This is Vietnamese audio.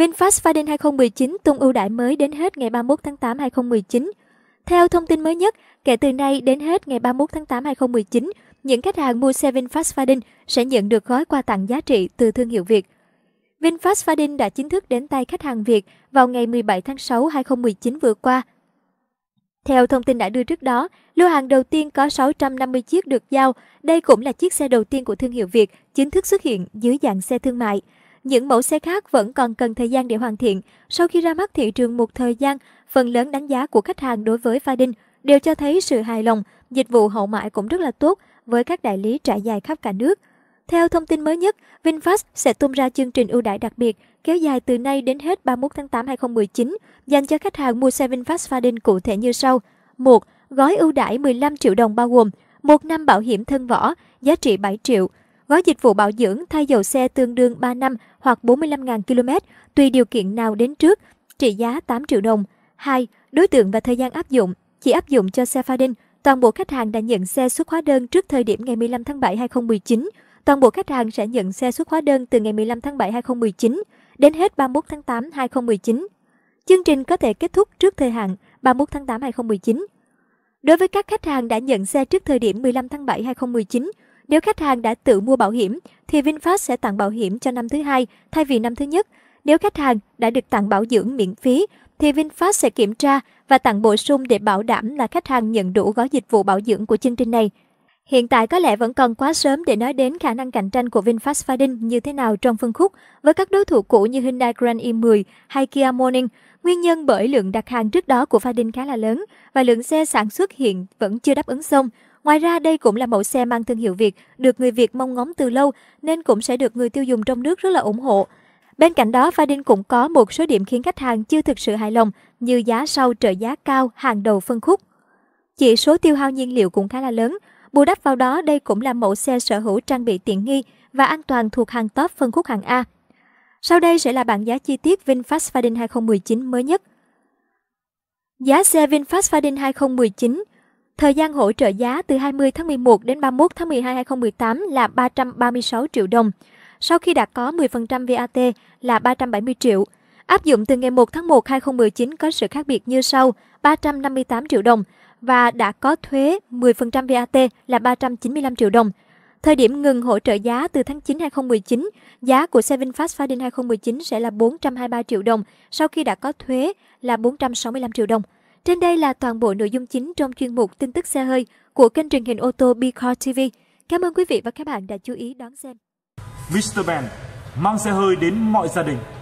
VinFast Friday 2019 tung ưu đãi mới đến hết ngày 31 tháng 8 2019. Theo thông tin mới nhất, kể từ nay đến hết ngày 31 tháng 8 2019, những khách hàng mua xe VinFast Fadin sẽ nhận được gói quà tặng giá trị từ thương hiệu Việt. VinFast Fadin đã chính thức đến tay khách hàng Việt vào ngày 17 tháng 6 2019 vừa qua. Theo thông tin đã đưa trước đó, lô hàng đầu tiên có 650 chiếc được giao. Đây cũng là chiếc xe đầu tiên của thương hiệu Việt chính thức xuất hiện dưới dạng xe thương mại những mẫu xe khác vẫn còn cần thời gian để hoàn thiện. Sau khi ra mắt thị trường một thời gian, phần lớn đánh giá của khách hàng đối với Fadin đều cho thấy sự hài lòng, dịch vụ hậu mãi cũng rất là tốt với các đại lý trải dài khắp cả nước. Theo thông tin mới nhất, VinFast sẽ tung ra chương trình ưu đãi đặc biệt kéo dài từ nay đến hết 31 tháng 8 2019 dành cho khách hàng mua xe VinFast Fadin cụ thể như sau. 1. Gói ưu đãi 15 triệu đồng bao gồm một năm bảo hiểm thân vỏ, giá trị 7 triệu, Gói dịch vụ bảo dưỡng thay dầu xe tương đương 3 năm hoặc 45.000 km, tùy điều kiện nào đến trước, trị giá 8 triệu đồng. 2. Đối tượng và thời gian áp dụng chỉ áp dụng cho xe pha đinh. Toàn bộ khách hàng đã nhận xe xuất hóa đơn trước thời điểm ngày 15 tháng 7 2019. Toàn bộ khách hàng sẽ nhận xe xuất hóa đơn từ ngày 15 tháng 7 2019 đến hết 31 tháng 8 2019. Chương trình có thể kết thúc trước thời hạn 31 tháng 8 2019. Đối với các khách hàng đã nhận xe trước thời điểm 15 tháng 7 2019, nếu khách hàng đã tự mua bảo hiểm, thì VinFast sẽ tặng bảo hiểm cho năm thứ hai thay vì năm thứ nhất. Nếu khách hàng đã được tặng bảo dưỡng miễn phí, thì VinFast sẽ kiểm tra và tặng bổ sung để bảo đảm là khách hàng nhận đủ gói dịch vụ bảo dưỡng của chương trình này. Hiện tại có lẽ vẫn còn quá sớm để nói đến khả năng cạnh tranh của VinFast Fadin như thế nào trong phân khúc với các đối thủ cũ như Hyundai Grand i10 hay Kia Morning. Nguyên nhân bởi lượng đặt hàng trước đó của Fadin khá là lớn và lượng xe sản xuất hiện vẫn chưa đáp ứng xong. Ngoài ra, đây cũng là mẫu xe mang thương hiệu Việt, được người Việt mong ngóng từ lâu nên cũng sẽ được người tiêu dùng trong nước rất là ủng hộ. Bên cạnh đó, Fadin cũng có một số điểm khiến khách hàng chưa thực sự hài lòng như giá sau trợ giá cao, hàng đầu phân khúc. Chỉ số tiêu hao nhiên liệu cũng khá là lớn. Bù đắp vào đó, đây cũng là mẫu xe sở hữu trang bị tiện nghi và an toàn thuộc hàng top phân khúc hàng A. Sau đây sẽ là bảng giá chi tiết VinFast Fadin 2019 mới nhất. Giá xe VinFast Fadin 2019 Thời gian hỗ trợ giá từ 20 tháng 11 đến 31 tháng 12 2018 là 336 triệu đồng. Sau khi đã có 10% VAT là 370 triệu. Áp dụng từ ngày 1 tháng 1 2019 có sự khác biệt như sau: 358 triệu đồng và đã có thuế 10% VAT là 395 triệu đồng. Thời điểm ngừng hỗ trợ giá từ tháng 9 2019, giá của xe VinFast Fadin 2019 sẽ là 423 triệu đồng, sau khi đã có thuế là 465 triệu đồng. Trên đây là toàn bộ nội dung chính trong chuyên mục tin tức xe hơi của kênh truyền hình ô tô Bicar TV. Cảm ơn quý vị và các bạn đã chú ý đón xem. Mr. Ben mang xe hơi đến mọi gia đình.